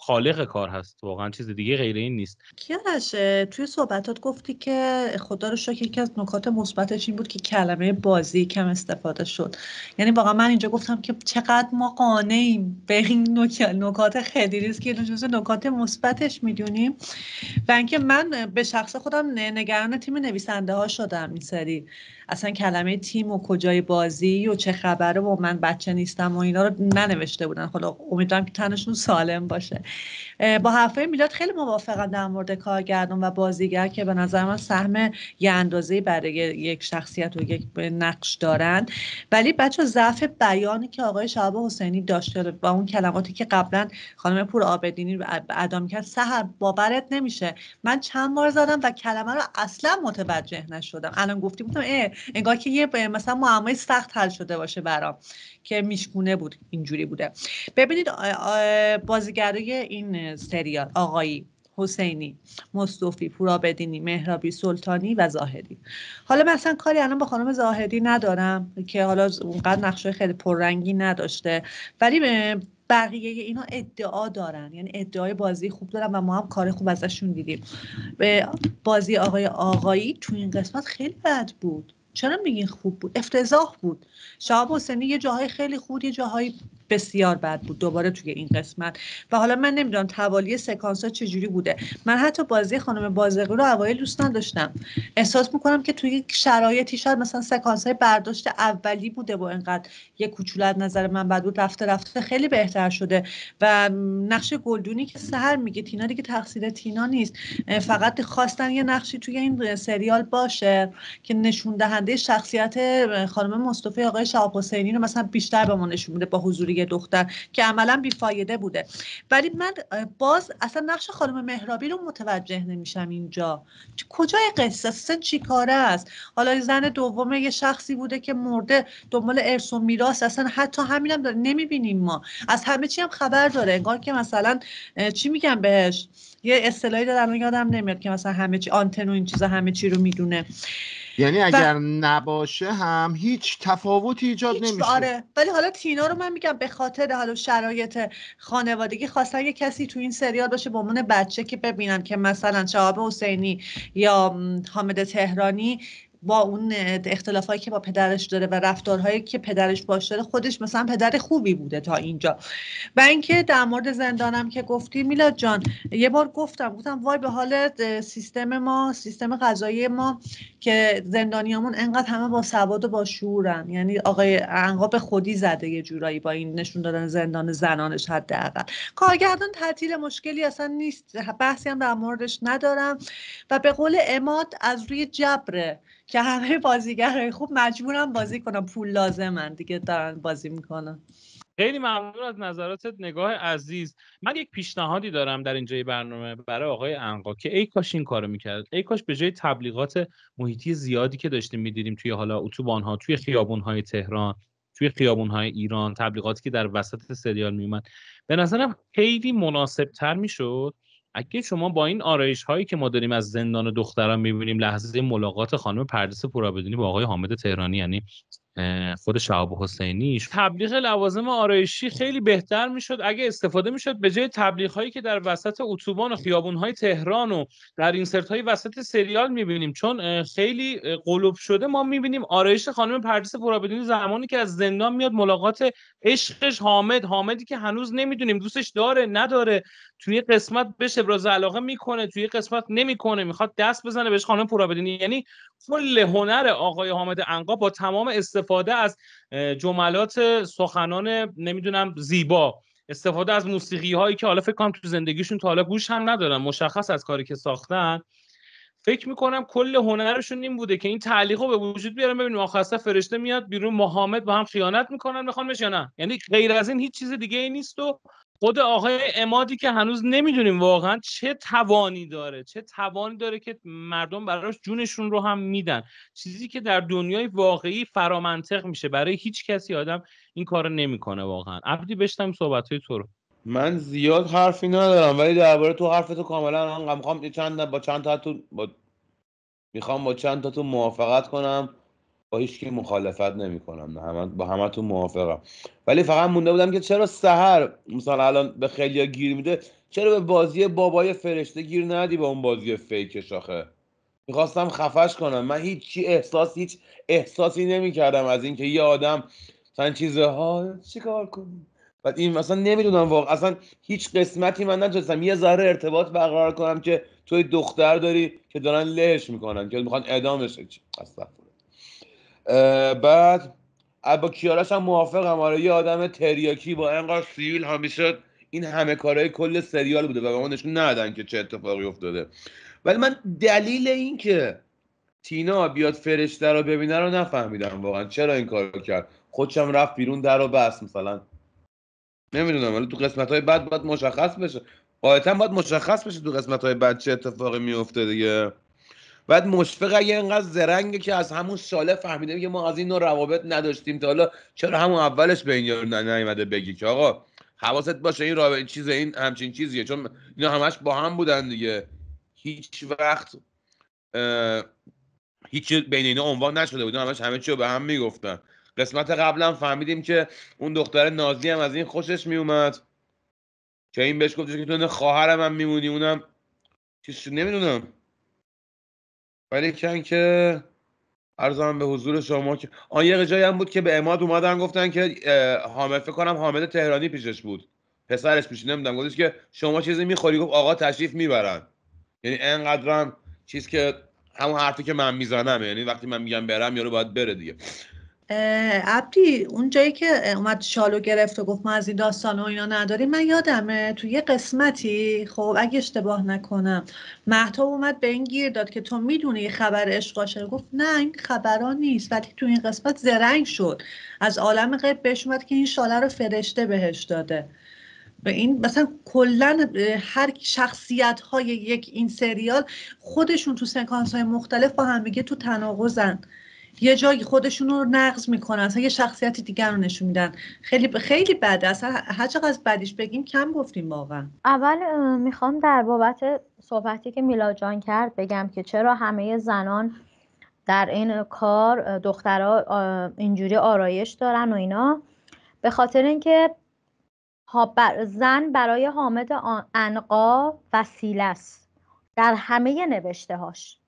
خالق کار هست واقعا چیز دیگه غیر این نیست کیارش توی صحبتات گفتی که خدا رو شکر یکی از نکات مثبتش این بود که کلمه بازی کم استفاده شد یعنی واقعا من اینجا گفتم که چقدر ما قانعیم به این نکات ریز که جزو نکات مثبتش میدونیم و اینکه من به شخص خودم نگران تیم نویسنده ها شدم این سری اصلا کلمه تیم و کجای بازی و چه خبره و من بچه نیستم و اینا رو ننوشته بودن خدا امیدوارم که تنشون سالم باشه با حرفه میلاد خیلی موافقم در مورد کارگردان و بازیگر که به نظر من سهم یه اندازه برای یک شخصیت و یک نقش دارن ولی بچه ضعف بیانی که آقای شعب حسینی داشته با اون کلماتی که قبلا خانم پور آبدینی ادا کرد سهر باورت نمیشه من چند بار زدم و کلمه رو اصلا متوجه نشدم الان گفتی بودم که یه مثلا معمای سخت حل شده باشه برام که میشکونه بود اینجوری بوده ببینید بازیگرای این سریال آقایی حسینی مصطفی پورابدینی مهرابی سلطانی و زاهدی حالا مثلا کاری الان با خانم زاهدی ندارم که حالا اونقدر نقشه خیلی پررنگی نداشته ولی بقیه اینا ادعا دارن یعنی ادعای بازی خوب دارن و ما هم کار خوب ازشون دیدیم بازی آقای آقایی تو این قسمت خیلی بد بود چرا میگین خوب بود افتضاح بود شاه حسینی یه جاهای خیلی خوب یه جاهای بسیار بد بود دوباره توی این قسمت و حالا من نمیدونم توالی سکانس ها چجوری بوده من حتی بازی خانم بازقی رو اوایل دوست نداشتم احساس میکنم که توی شرایطی شاید مثلا سکانس های برداشت اولی بوده با اینقدر یه کوچولو نظر من بد بود رفته رفته خیلی بهتر شده و نقش گلدونی که سهر میگه تینا دیگه تقصیر تینا نیست فقط خواستن یه نقشی توی این سریال باشه که نشون دهنده شخصیت خانم مصطفی آقای شهاب رو مثلا بیشتر به ما نشون میده با حضور دختر که عملا بیفایده بوده ولی من باز اصلا نقش خانم مهرابی رو متوجه نمیشم اینجا کجای قصه چی چیکاره است حالا زن دوم یه شخصی بوده که مرده دنبال ارث و میراث اصلا حتی همینم هم داره نمیبینیم ما از همه چی هم خبر داره انگار که مثلا چی میگم بهش یه اصطلاحی دادن یادم نمیاد که مثلا همه چی آنتن و این چیزا همه چی رو میدونه یعنی اگر نباشه هم هیچ تفاوتی ایجاد هیچ نمیشه آره ولی حالا تینا رو من میگم به خاطر حالا شرایط خانوادگی خواستن یه کسی تو این سریال باشه به عنوان بچه که ببینن که مثلا شهاب حسینی یا حامد تهرانی با اون اختلافایی که با پدرش داره و رفتارهایی که پدرش باش داره خودش مثلا پدر خوبی بوده تا اینجا و اینکه در مورد زندانم که گفتی میلاد جان یه بار گفتم گفتم وای به حال سیستم ما سیستم غذایی ما که زندانیامون انقدر همه با سواد و با شعورن یعنی آقای انقاب خودی زده یه جورایی با این نشون دادن زندان زنانش حداقل کارگردان تعطیل مشکلی اصلا نیست بحثی هم در موردش ندارم و به قول اماد از روی جبره که همه بازیگرای خوب مجبورم بازی کنم پول لازمن دیگه دارن بازی میکنن خیلی ممنون از نظراتت نگاه عزیز من یک پیشنهادی دارم در اینجای برنامه برای آقای انقا که ای کاش این کارو میکرد ای کاش به جای تبلیغات محیطی زیادی که داشتیم میدیدیم توی حالا اتوبانها توی خیابونهای تهران توی خیابونهای ایران تبلیغاتی که در وسط سریال میومد به نظرم خیلی مناسبتر میشد اگه شما با این آرایش هایی که ما داریم از زندان دختران میبینیم لحظه ملاقات خانم پردیس پورابدینی با آقای حامد تهرانی یعنی خود شعب حسینی تبلیغ لوازم آرایشی خیلی بهتر میشد اگه استفاده میشد به جای تبلیغ هایی که در وسط اتوبان و خیابون های تهران و در اینسرت های وسط سریال میبینیم چون خیلی قلوب شده ما میبینیم آرایش خانم پردیس پرابدینی زمانی که از زندان میاد ملاقات عشقش حامد حامدی که هنوز نمیدونیم دوستش داره نداره توی قسمت بهش ابراز علاقه میکنه توی قسمت نمیکنه میخواد دست بزنه بهش خانم پورابدینی یعنی کل هنر آقای حامد انقا با تمام استفاده از جملات سخنان نمیدونم زیبا استفاده از موسیقی هایی که حالا فکر کنم تو زندگیشون تا حالا گوش هم ندارن مشخص از کاری که ساختن فکر میکنم کل هنرشون این بوده که این تعلیق رو به وجود بیارن ببینیم آخرسته فرشته میاد بیرون محمد با هم خیانت میکنن میخوان یا نه یعنی غیر از این هیچ چیز دیگه ای نیست و خود آقای امادی که هنوز نمیدونیم واقعا چه توانی داره چه توانی داره که مردم براش جونشون رو هم میدن چیزی که در دنیای واقعی فرامنطق میشه برای هیچ کسی آدم این کار نمیکنه واقعا عبدی بشتم صحبت های تو رو من زیاد حرفی ندارم ولی درباره تو حرف تو کاملا هم میخوام چند با چند تا تو با... میخوام با چند تا تو موافقت کنم با هیچ که مخالفت نمیکنم نه همه با همتون موافقم ولی فقط مونده بودم که چرا سهر مثلا الان به خیلیا گیر میده چرا به بازی بابای فرشته گیر ندی با اون بازی فیکش آخه میخواستم خفش کنم من هیچی احساس هیچ احساسی نمیکردم از اینکه یه آدم مثلا چیزها چیکار کنی بعد این مثلا نمیدونم واقعا اصلا هیچ قسمتی من نتونستم یه ذره ارتباط برقرار کنم که توی دختر داری که دارن لهش میکنن که میخوان اعدامش اصلا بعد با کیارش هم موافقم آره یه آدم تریاکی با انقدر سیویل همیشه این همه کارهای کل سریال بوده و به ما نشون ندادن که چه اتفاقی افتاده ولی من دلیل این که تینا بیاد فرشته رو ببینه رو نفهمیدم واقعا چرا این کار کرد خودشم رفت بیرون در رو بست مثلا نمیدونم ولی تو قسمت های بعد باید مشخص بشه قایتا باید مشخص بشه تو قسمت های بعد چه اتفاقی میفته دیگه بعد مشفق اگه اینقدر زرنگه که از همون ساله فهمیده که ما از این نوع روابط نداشتیم تا حالا چرا همون اولش به این نیومده بگی که آقا حواست باشه این رابطه چیز این همچین چیزیه چون اینا همش با هم بودن دیگه هیچ وقت هیچ بین اینا عنوان نشده بود همش همه چی رو به هم میگفتن قسمت قبلا فهمیدیم که اون دختر نازی هم از این خوشش میومد که این بهش گفتش که تو خواهر من میمونی اونم چیز نمیدونم ولی کن که ارزم به حضور شما که آن یه جایی هم بود که به اماد اومدن گفتن که حامد فکر کنم حامد تهرانی پیشش بود پسرش پیش نمیدونم گفتش که شما چیزی میخوری گفت آقا تشریف میبرن یعنی انقدرم چیز که همون حرفی که من میزنم یعنی وقتی من میگم برم یارو باید بره دیگه ابدی اون جایی که اومد شالو گرفت و گفت ما از این داستان و اینا نداریم من یادمه تو یه قسمتی خب اگه اشتباه نکنم محتاب اومد به این گیر داد که تو میدونی خبر عشق گفت نه این خبران نیست ولی تو این قسمت زرنگ شد از عالم غیب بهش اومد که این شاله رو فرشته بهش داده به این مثلا کلا هر شخصیت های یک این سریال خودشون تو سکانس های مختلف با هم تو تناقضن یه جایی خودشون رو نقض میکنن اصلا یه شخصیت دیگر رو نشون میدن خیلی خیلی بده اصلا هر چقدر بدیش بگیم کم گفتیم واقعا اول میخوام در بابت صحبتی که میلا جان کرد بگم که چرا همه زنان در این کار دخترها اینجوری آرایش دارن و اینا به خاطر اینکه زن برای حامد انقا وسیله است در همه نوشته هاش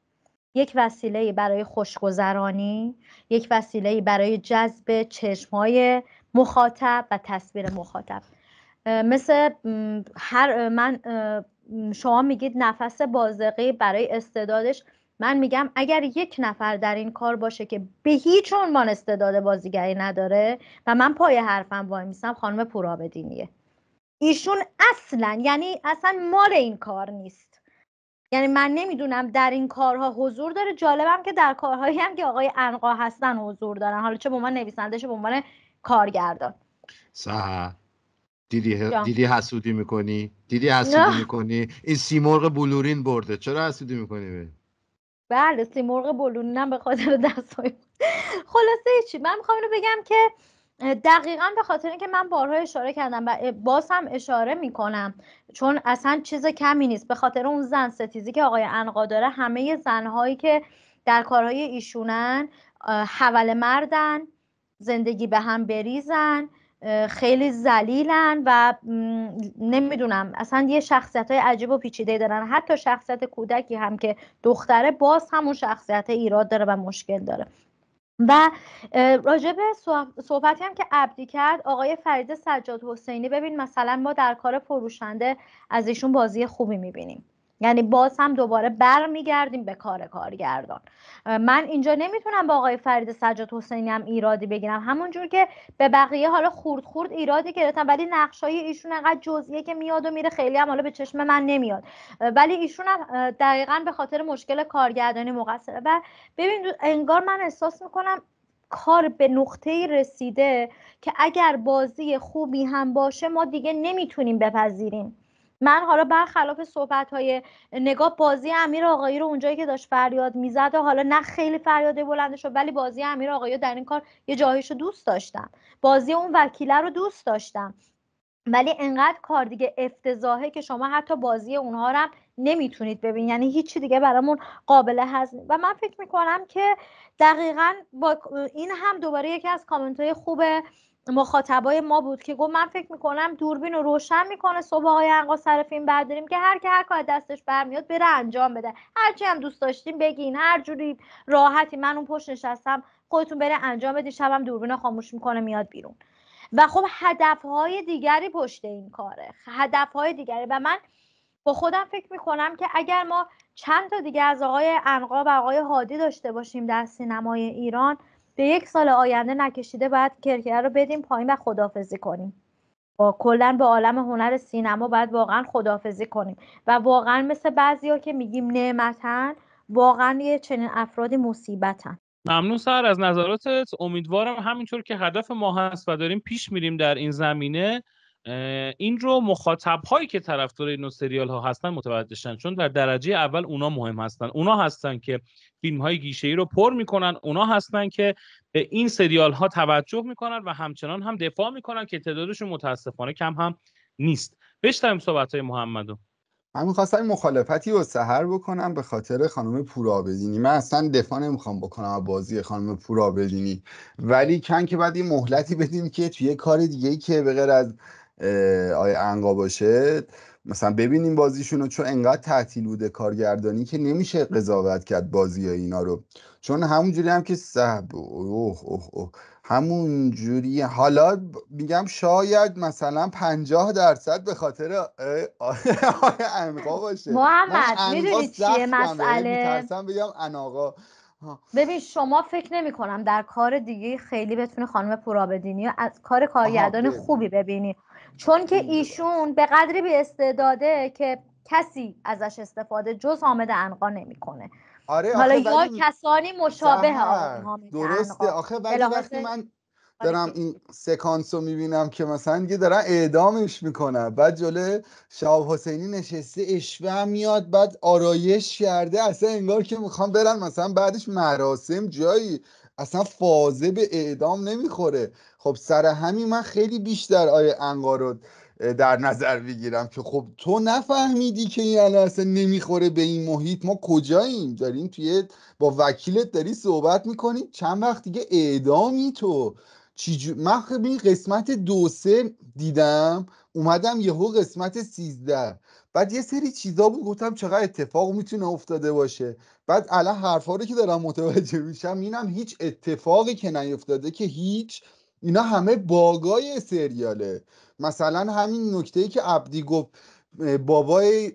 یک وسیله برای خوشگذرانی یک وسیله برای جذب چشمهای مخاطب و تصویر مخاطب مثل هر من شما میگید نفس بازقی برای استعدادش من میگم اگر یک نفر در این کار باشه که به هیچ عنوان استعداد بازیگری نداره و من پای حرفم وای میسم خانم پورابدینیه ایشون اصلا یعنی اصلا مال این کار نیست یعنی من نمیدونم در این کارها حضور داره جالبم که در کارهایی هم که آقای انقا هستن حضور دارن حالا چه به عنوان نویسنده چه به عنوان کارگردان صح دیدی, دیدی حسودی میکنی دیدی حسودی میکنی این سیمرغ بلورین برده چرا حسودی میکنی به بله سیمرغ بلورینم به خاطر دستای خلاصه چی من میخوام اینو بگم که دقیقا به خاطر اینکه من بارها اشاره کردم و باز هم اشاره میکنم چون اصلا چیز کمی نیست به خاطر اون زن ستیزی که آقای انقا داره همه زنهایی که در کارهای ایشونن حول مردن زندگی به هم بریزن خیلی زلیلن و نمیدونم اصلا یه شخصیت های عجیب و پیچیده دارن حتی شخصیت کودکی هم که دختره باز همون شخصیت ایراد داره و مشکل داره و راجع به صحبتی هم که ابدی کرد آقای فرید سجاد حسینی ببین مثلا ما در کار فروشنده از ایشون بازی خوبی میبینیم یعنی باز هم دوباره بر میگردیم به کار کارگردان من اینجا نمیتونم با آقای فرید سجاد حسینی هم ایرادی بگیرم همونجور که به بقیه حالا خورد خورد ایرادی گرفتم ولی نقشای ایشون انقدر جزئیه که میاد و میره خیلی هم حالا به چشم من نمیاد ولی ایشون هم دقیقا به خاطر مشکل کارگردانی مقصره و ببین انگار من احساس میکنم کار به نقطه رسیده که اگر بازی خوبی هم باشه ما دیگه نمیتونیم بپذیریم من حالا برخلاف صحبت های نگاه بازی امیر آقایی رو اونجایی که داشت فریاد میزد و حالا نه خیلی فریاده بلند شد ولی بازی امیر آقایی در این کار یه جاهیش رو دوست داشتم بازی اون وکیله رو دوست داشتم ولی انقدر کار دیگه افتضاحه که شما حتی بازی اونها رو هم نمیتونید ببینید یعنی هیچی دیگه برامون قابل هست و من فکر میکنم که دقیقا با این هم دوباره یکی از کامنت های خوبه مخاطبای ما بود که گفت من فکر میکنم دوربین رو روشن میکنه صبح آقای انقا سر فیلم برداریم که هر که هر کار دستش برمیاد بره انجام بده هرچی هم دوست داشتیم بگین هر جوری راحتی من اون پشت نشستم خودتون بره انجام بدی شبم دوربین رو خاموش میکنه میاد بیرون و خب هدفهای دیگری پشت این کاره هدفهای دیگری و من با خودم فکر میکنم که اگر ما چند تا دیگه از آقای انقا و آقای هادی داشته باشیم در سینمای ایران یک سال آینده نکشیده باید کرکره رو بدیم پایین و خدافزی کنیم با کلا به عالم هنر سینما باید واقعا خدافزی کنیم و واقعا مثل بعضی ها که میگیم نعمتن واقعا یه چنین افرادی مصیبتن ممنون سر از نظراتت امیدوارم همینطور که هدف ما هست و داریم پیش میریم در این زمینه این رو مخاطب هایی که طرفدار این سریال ها هستن متوجه چون در درجه اول اونا مهم هستن اونا هستن که فیلم های گیشه ای رو پر میکنن اونا هستن که به این سریال ها توجه میکنن و همچنان هم دفاع میکنن که تعدادشون متاسفانه کم هم نیست بشتریم صحبت های محمدو من میخواستم مخالفتی و سهر بکنم به خاطر خانم پورابدینی من اصلا دفاع نمیخوام بکنم بازی خانم پورابدینی ولی کن که بعد مهلتی بدیم که توی کار دیگه که به غیر از آیا انقا باشه مثلا ببینیم بازیشون رو چون انقدر تعطیل بوده کارگردانی که نمیشه قضاوت کرد بازی ها اینا رو چون همونجوری هم که همون اوه اوه اوه جوری حالا میگم شاید مثلا پنجاه درصد به خاطر انقا باشه محمد میدونی چیه یعنی مسئله ببین شما فکر نمی کنم در کار دیگه خیلی بتونی خانم پورابدینی از کار کارگردان خوبی ببینی چون که ایشون به قدری به استعداده که کسی ازش استفاده جز حامد انقا نمیکنه آره حالا یا کسانی مشابه حامد درسته آخه ولی وقتی من دارم این سکانس رو میبینم که مثلا یه دارن اعدامش میکنن بعد جلو شهاب حسینی نشسته اشوه میاد بعد آرایش کرده اصلا انگار که میخوام برن مثلا بعدش مراسم جایی اصلا فازه به اعدام نمیخوره خب سر همین من خیلی بیشتر آیه انقا رو در نظر بگیرم که خب تو نفهمیدی که این الان اصلا نمیخوره به این محیط ما کجاییم داریم توی با وکیلت داری صحبت میکنی چند وقت دیگه اعدامی تو چیجو... من خب این قسمت دو سه دیدم اومدم یهو قسمت سیزده بعد یه سری چیزا بود گفتم چقدر اتفاق میتونه افتاده باشه بعد الان حرفا رو که دارم متوجه میشم اینم هیچ اتفاقی که نیفتاده که هیچ اینا همه باگای سریاله مثلا همین نکته ای که عبدی گفت بابای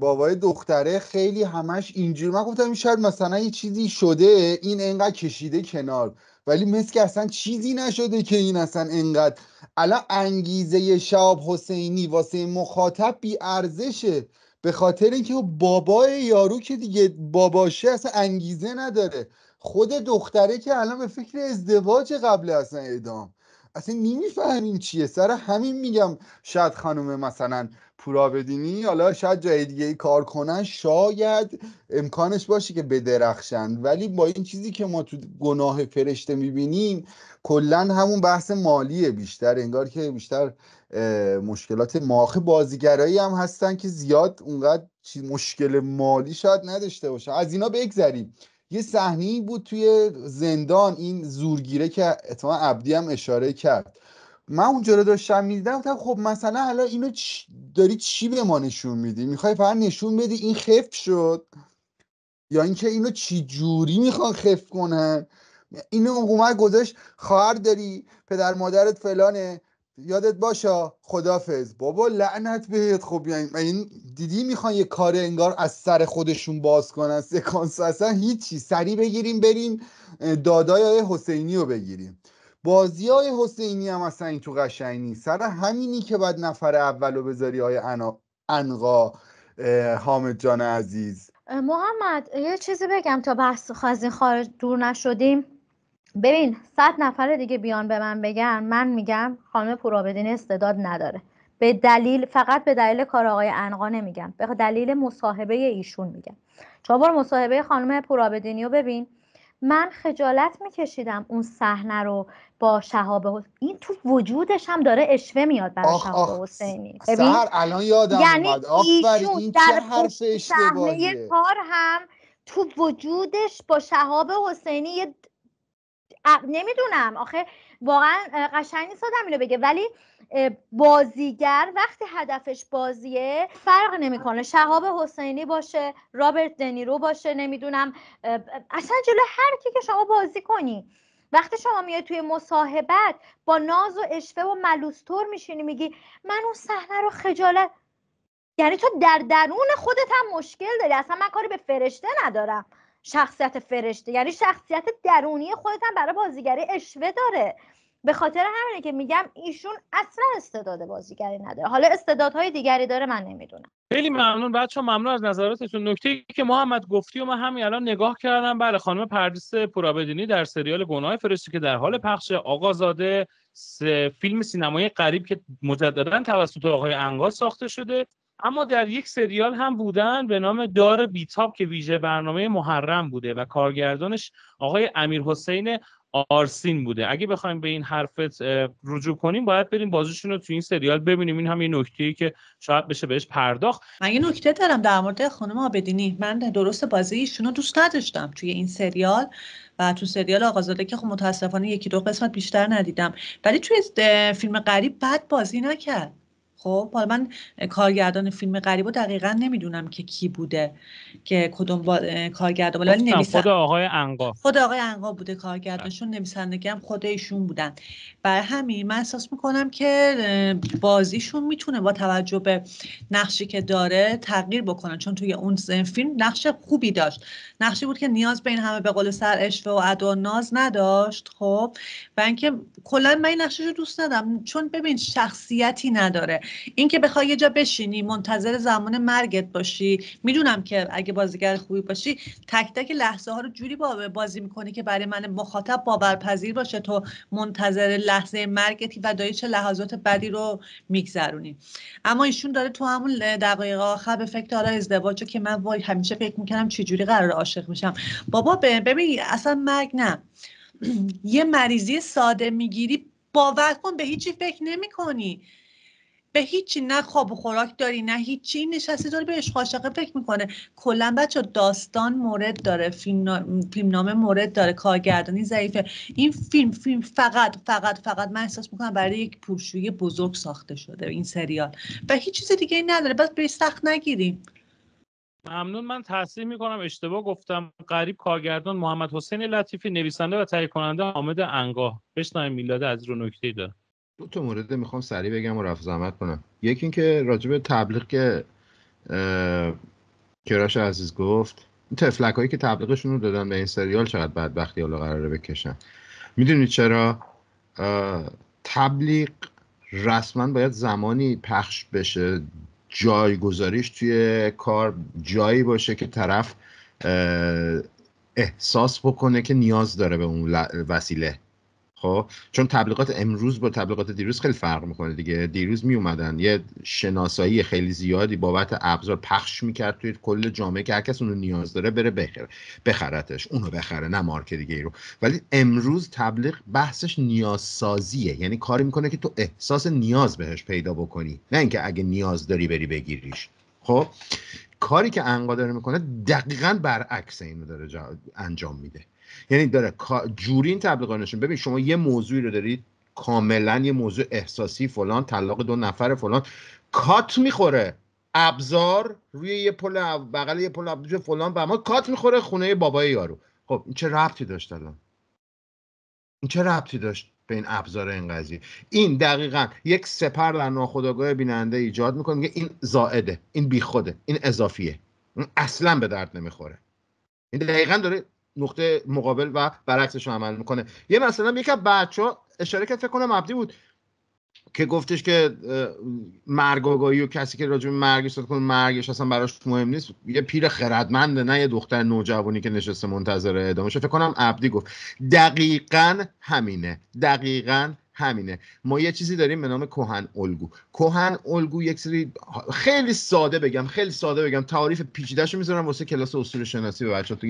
بابای دختره خیلی همش اینجوری من گفتم شاید مثلا یه چیزی شده این انقدر کشیده کنار ولی مثل که اصلا چیزی نشده که این اصلا انقدر الان انگیزه شاب حسینی واسه مخاطب بی ارزشه به خاطر اینکه بابای یارو که دیگه باباشه اصلا انگیزه نداره خود دختره که الان به فکر ازدواج قبل اصلا اعدام اصلا نمیفهمیم چیه سر همین میگم شاید خانم مثلا پورا حالا شاید جای دیگه ای کار کنن شاید امکانش باشه که بدرخشن ولی با این چیزی که ما تو گناه فرشته میبینیم کلا همون بحث مالیه بیشتر انگار که بیشتر مشکلات ماخه بازیگرایی هم هستن که زیاد اونقدر مشکل مالی شاید نداشته باشن از اینا بگذریم یه صحنه بود توی زندان این زورگیره که اتفاقا عبدی هم اشاره کرد من اونجا رو داشتم میدیدم گفتم خب مثلا حالا اینو داری چی به ما نشون میدی میخوای فقط نشون بدی این خف شد یا اینکه اینو چی جوری میخوان خف کنن اینو اومد گذاشت خواهر داری پدر مادرت فلانه یادت باشه خدافز بابا لعنت بهت خب یعنی این دیدی میخوان یه کار انگار از سر خودشون باز کنن سکانس اصلا هیچی سری بگیریم بریم دادای های حسینی رو بگیریم بازی های حسینی هم اصلا این تو قشنگی سر همینی که باید نفر اول رو بذاری های انقا حامد جان عزیز محمد یه چیزی بگم تا بحث این خارج دور نشدیم ببین صد نفر دیگه بیان به من بگن من میگم خانم پورابدین استعداد نداره به دلیل فقط به دلیل کار آقای انقا نمیگم به دلیل مصاحبه ایشون میگم چون بار مصاحبه خانم پورابدینی رو ببین من خجالت میکشیدم اون صحنه رو با شهاب این تو وجودش هم داره اشوه میاد برای شهاب حسینی ببین الان یادم یعنی ایشون در حرف صحنه کار هم تو وجودش با شهاب حسینی یه نمیدونم آخه واقعا قشنگ نیست آدم اینو بگه ولی بازیگر وقتی هدفش بازیه فرق نمیکنه شهاب حسینی باشه رابرت دنیرو باشه نمیدونم اصلا جلو هر کی که شما بازی کنی وقتی شما میای توی مصاحبت با ناز و اشوه و ملوستور میشینی میگی من اون صحنه رو خجالت یعنی تو در درون خودت هم مشکل داری اصلا من کاری به فرشته ندارم شخصیت فرشته یعنی شخصیت درونی خودت هم برای بازیگری اشوه داره به خاطر همینه که میگم ایشون اصلا استعداد بازیگری نداره حالا استعدادهای دیگری داره من نمیدونم خیلی ممنون بچه ممنون از نظراتتون نکته ای که محمد گفتی و من همین الان نگاه کردم بله خانم پردیس پورابدینی در سریال گناه فرشته که در حال پخش آقازاده فیلم سینمایی قریب که مجددا توسط آقای انگا ساخته شده اما در یک سریال هم بودن به نام دار بیتاب که ویژه برنامه محرم بوده و کارگردانش آقای امیر حسین آرسین بوده اگه بخوایم به این حرفت رجوع کنیم باید بریم بازیشون رو تو این سریال ببینیم این هم یه نکته که شاید بشه بهش پرداخت من یه نکته دارم در مورد خانم آبدینی من درست بازی ایشون رو دوست نداشتم توی این سریال و تو سریال آقازاده که خب متاسفانه یکی دو قسمت بیشتر ندیدم ولی توی فیلم غریب بد بازی نکرد خب حالا من کارگردان فیلم و دقیقا نمیدونم که کی بوده که کدوم با... کارگردان بوده ولی خود آقای انقا خود آقای انقا بوده کارگردانشون بله. نویسندگی هم خود ایشون بودن برای همین من احساس میکنم که بازیشون میتونه با توجه به نقشی که داره تغییر بکنن چون توی اون فیلم نقش خوبی داشت نقشی بود که نیاز به این همه به قول سر اشوه و ادا ناز نداشت خب و اینکه کلا من این نقشش رو دوست ندارم چون ببین شخصیتی نداره اینکه بخوای یه جا بشینی منتظر زمان مرگت باشی میدونم که اگه بازیگر خوبی باشی تک تک لحظه ها رو جوری با بازی میکنی که برای من مخاطب باورپذیر باشه تو منتظر لحظه مرگتی و دایی چه لحظات بدی رو میگذرونی اما ایشون داره تو همون دقایق آخر به فکر داره ازدواج که من وای همیشه فکر میکنم چجوری قرار عاشق میشم بابا ببین اصلا مرگ نه یه مریضی ساده میگیری باور کن به هیچی فکر نمی کنی به هیچی نه خواب و خوراک داری نه هیچی نشستی داری به عشق فکر میکنه کلا بچه داستان مورد داره فیلم, مورد داره کارگردانی ضعیفه این فیلم فیلم فقط فقط فقط من احساس میکنم برای یک پورشوی بزرگ ساخته شده این سریال و هیچ چیز دیگه نداره بس به سخت نگیریم ممنون من تصحیح میکنم اشتباه گفتم قریب کارگردان محمد حسین لطیفی نویسنده و تهیه کننده حامد انگاه بشنویم میلاد از رو نکته داره دو تا مورد میخوام سریع بگم و رفع زحمت کنم یکی اینکه راجع به تبلیغ که کراش عزیز گفت این تفلک هایی که تبلیغشون رو دادن به این سریال چقدر بدبختی حالا قراره بکشن میدونید چرا تبلیغ رسما باید زمانی پخش بشه جایگذاریش توی کار جایی باشه که طرف احساس بکنه که نیاز داره به اون وسیله خب چون تبلیغات امروز با تبلیغات دیروز خیلی فرق میکنه دیگه دیروز می یه شناسایی خیلی زیادی بابت ابزار پخش میکرد توی کل جامعه که هر کس اونو نیاز داره بره بخره بخرتش اونو بخره نه مارک دیگه ای رو ولی امروز تبلیغ بحثش نیازسازیه یعنی کاری میکنه که تو احساس نیاز بهش پیدا بکنی نه اینکه اگه نیاز داری بری بگیریش خب کاری که انقا داره میکنه دقیقا برعکس اینو داره انجام میده یعنی داره این تبلیغات نشون ببین شما یه موضوعی رو دارید کاملا یه موضوع احساسی فلان طلاق دو نفر فلان کات میخوره ابزار روی یه پل بغل یه پل ابزار فلان به ما کات میخوره خونه بابای یارو خب این چه ربطی داشت الان این چه ربطی داشت به این ابزار این قضیه این دقیقا یک سپر در ناخودآگاه بیننده ایجاد میکنه میگه این زائده این بیخوده این اضافیه اصلا به درد نمیخوره این دقیقا داره نقطه مقابل و برعکسش عمل میکنه یه مثلا یکم بچه ها اشاره کرد فکر کنم عبدی بود که گفتش که مرگ آگاهی و کسی که راجع به مرگ صحبت کنه مرگش اصلا براش مهم نیست یه پیر خردمنده نه یه دختر نوجوانی که نشسته منتظر ادامه فکر کنم عبدی گفت دقیقا همینه دقیقا همینه ما یه چیزی داریم به نام کهن الگو کهن الگو یک سری خیلی ساده بگم خیلی ساده بگم تعریف پیچیدهشو میذارم واسه کلاس اصول شناسی به بچه‌ها تو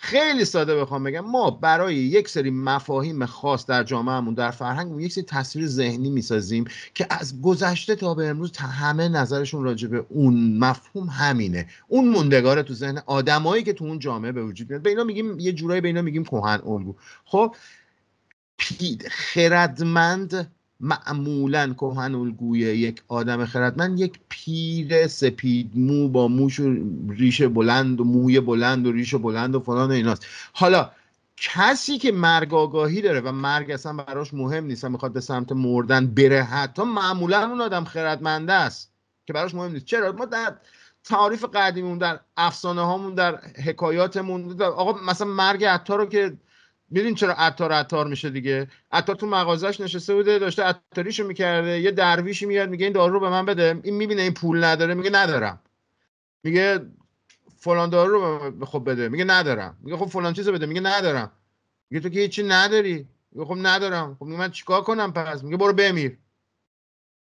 خیلی ساده بخوام بگم ما برای یک سری مفاهیم خاص در جامعهمون در فرهنگمون یک سری تصویر ذهنی میسازیم که از گذشته تا به امروز همه نظرشون راجع به اون مفهوم همینه اون مندگاره تو ذهن آدمایی که تو اون جامعه به وجود میاد به اینا میگیم یه جورایی به اینا میگیم کهن الگو خب خردمند معمولا کهن الگوی یک آدم خردمند یک پیر سپید مو با موش و ریش بلند و موی بلند و ریش بلند و فلان و ایناست حالا کسی که مرگ آگاهی داره و مرگ اصلا براش مهم نیست و میخواد به سمت مردن بره حتی معمولا اون آدم خردمنده است که براش مهم نیست چرا ما در تعاریف قدیمون در افسانه هامون در حکایاتمون آقا مثلا مرگ عطا رو که میدین چرا عطار عطار میشه دیگه عطار تو مغازش نشسته بوده داشته عطاریشو میکرده یه درویشی میاد میگه این دارو رو به من بده این میبینه این پول نداره میگه ندارم میگه فلان دارو رو خب بده میگه ندارم میگه خب فلان چیزو بده میگه ندارم میگه تو که هیچی نداری میگه خب ندارم خب من چیکار کنم پس میگه برو بمیر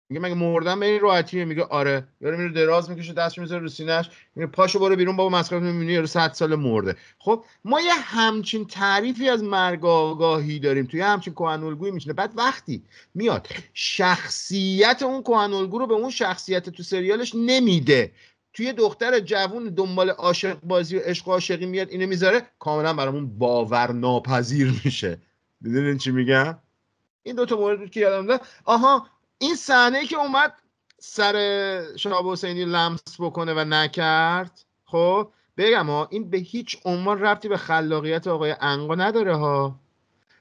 میگه مگه مردم به این راحتی میگه آره یارو میره دراز میکشه دستش میذاره رو سینه‌اش میگه پاشو برو بیرون بابا مسخره میبینی یارو 100 سال مرده خب ما یه همچین تعریفی از مرگ داریم توی همچین کهن الگویی بعد وقتی میاد شخصیت اون کهن رو به اون شخصیت تو سریالش نمیده توی دختر جوون دنبال عاشق بازی و عشق عاشقی میاد اینو میذاره کاملا برامون باور ناپذیر میشه میدونین چی میگم این دوتا مورد بود که یادم آها این صحنه که اومد سر شاب حسینی لمس بکنه و نکرد خب بگم ها این به هیچ عنوان ربطی به خلاقیت آقای انقا نداره ها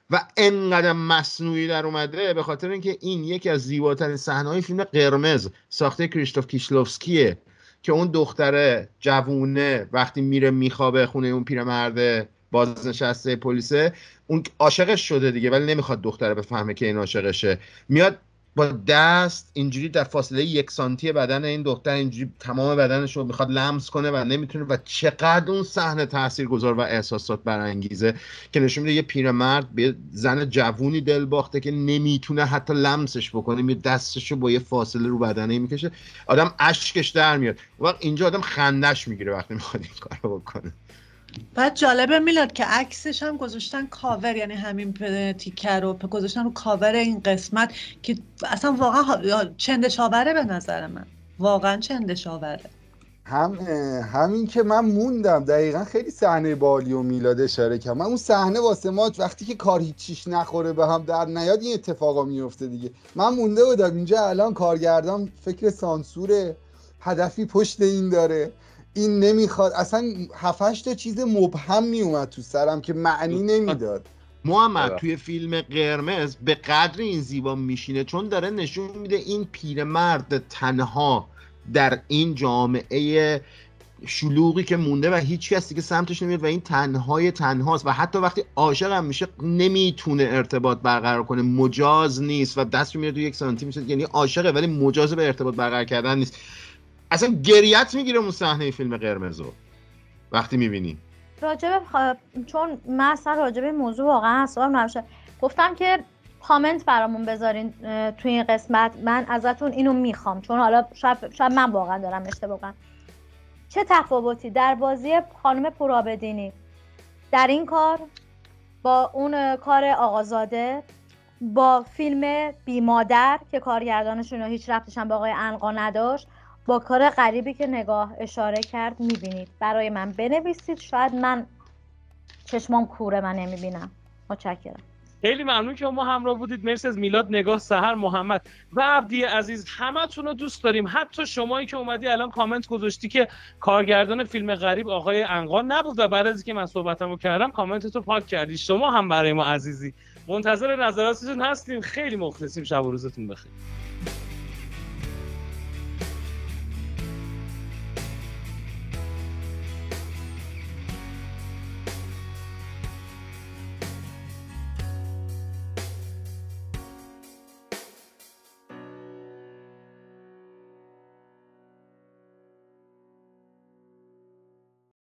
و انقدر مصنوعی در اومده به خاطر اینکه این یکی از زیباترین صحنه فیلم قرمز ساخته کریستوف کیشلوفسکیه که اون دختره جوونه وقتی میره میخوابه خونه اون پیرمرده بازنشسته پلیسه اون عاشقش شده دیگه ولی نمیخواد دختره بفهمه که این عاشقشه میاد با دست اینجوری در فاصله یک سانتی بدن این دختر اینجوری تمام بدنش رو میخواد لمس کنه و نمیتونه و چقدر اون صحنه تاثیرگذار و احساسات برانگیزه که نشون میده یه پیرمرد به زن جوونی دل باخته که نمیتونه حتی لمسش بکنه می دستش رو با یه فاصله رو بدنه میکشه آدم اشکش در میاد و اینجا آدم خندش میگیره وقتی میخواد این کارو بکنه بعد جالبه میلاد که عکسش هم گذاشتن کاور یعنی همین تیکر رو گذاشتن رو کاور این قسمت که اصلا واقعا چندشاوره به نظر من واقعا چندشاوره هم همین که من موندم دقیقا خیلی صحنه بالی و میلاد اشاره کردم من اون صحنه واسه ما وقتی که کار هیچیش نخوره به هم در نیاد این اتفاقا میفته دیگه من مونده بودم اینجا الان کارگردان فکر سانسوره هدفی پشت این داره این نمیخواد اصلا هفتش تا چیز مبهم میومد تو سرم که معنی نمیداد محمد آره. توی فیلم قرمز به قدر این زیبا میشینه چون داره نشون میده این پیرمرد تنها در این جامعه شلوغی که مونده و هیچ کسی که سمتش نمیاد و این تنهای تنهاست و حتی وقتی عاشق هم میشه نمیتونه ارتباط برقرار کنه مجاز نیست و دست میره تو یک سانتی میشه یعنی عاشقه ولی مجاز به ارتباط برقرار کردن نیست اصلا گریت میگیره اون صحنه فیلم رو وقتی میبینی راجب چون من اصلا راجب موضوع واقعا اصلا نمیشه گفتم که کامنت برامون بذارین تو این قسمت من ازتون اینو میخوام چون حالا شاید, شاید من واقعا دارم اشتباه چه تفاوتی در بازی خانم پرابدینی در این کار با اون کار آقازاده با فیلم بی مادر که کارگردانشون هیچ رفتشن با آقای انقا نداشت با کار غریبی که نگاه اشاره کرد میبینید برای من بنویسید شاید من چشمام کوره من نمیبینم متشکرم خیلی ممنون که ما همراه بودید مرسی از میلاد نگاه سهر محمد و عبدی عزیز همه رو دوست داریم حتی شمایی که اومدی الان کامنت گذاشتی که کارگردان فیلم غریب آقای انقان نبود و بعد از اینکه من صحبتم کردم کامنت تو پاک کردی شما هم برای ما عزیزی منتظر نظراتتون هستیم خیلی مخلصیم شب و روزتون بخیر